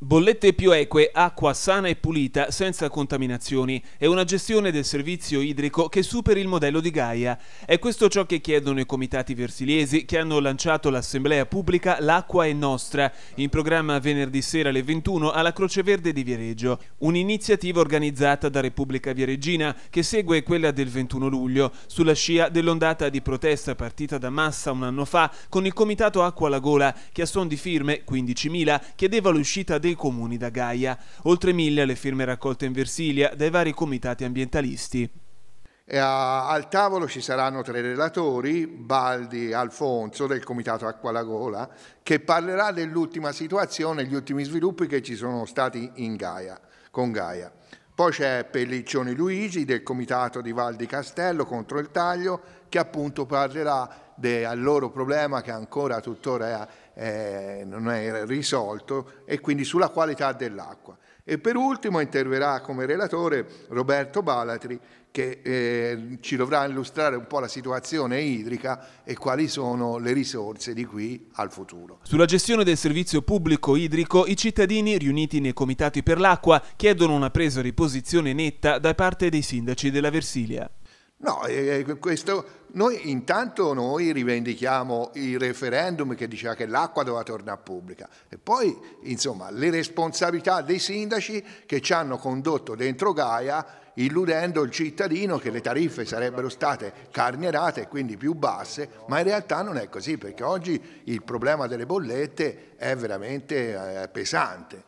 Bollette più eque, acqua sana e pulita, senza contaminazioni e una gestione del servizio idrico che superi il modello di Gaia. È questo ciò che chiedono i comitati versiliesi che hanno lanciato l'assemblea pubblica L'acqua è nostra, in programma venerdì sera alle 21 alla Croce Verde di Viareggio. Un'iniziativa organizzata da Repubblica Viareggina che segue quella del 21 luglio, sulla scia dell'ondata di protesta partita da Massa un anno fa con il comitato Acqua alla Gola che a son di firme, 15.000, chiedeva l'uscita del dei comuni da Gaia. Oltre mille le firme raccolte in Versilia dai vari comitati ambientalisti. A, al tavolo ci saranno tre relatori, Baldi Alfonso del Comitato Acqua la Gola, che parlerà dell'ultima situazione, gli ultimi sviluppi che ci sono stati Gaia, con Gaia. Poi c'è Pelliccioni Luigi del comitato di Val di Castello contro il taglio che appunto parlerà del loro problema che ancora tuttora è, eh, non è risolto e quindi sulla qualità dell'acqua. E per ultimo interverrà come relatore Roberto Balatri che eh, ci dovrà illustrare un po' la situazione idrica e quali sono le risorse di qui al futuro. Sulla gestione del servizio pubblico idrico i cittadini riuniti nei comitati per l'acqua chiedono una presa di posizione netta da parte dei sindaci della Versilia. No, questo, noi intanto noi rivendichiamo il referendum che diceva che l'acqua doveva tornare pubblica e poi insomma le responsabilità dei sindaci che ci hanno condotto dentro Gaia illudendo il cittadino che le tariffe sarebbero state carnierate e quindi più basse, ma in realtà non è così perché oggi il problema delle bollette è veramente eh, pesante.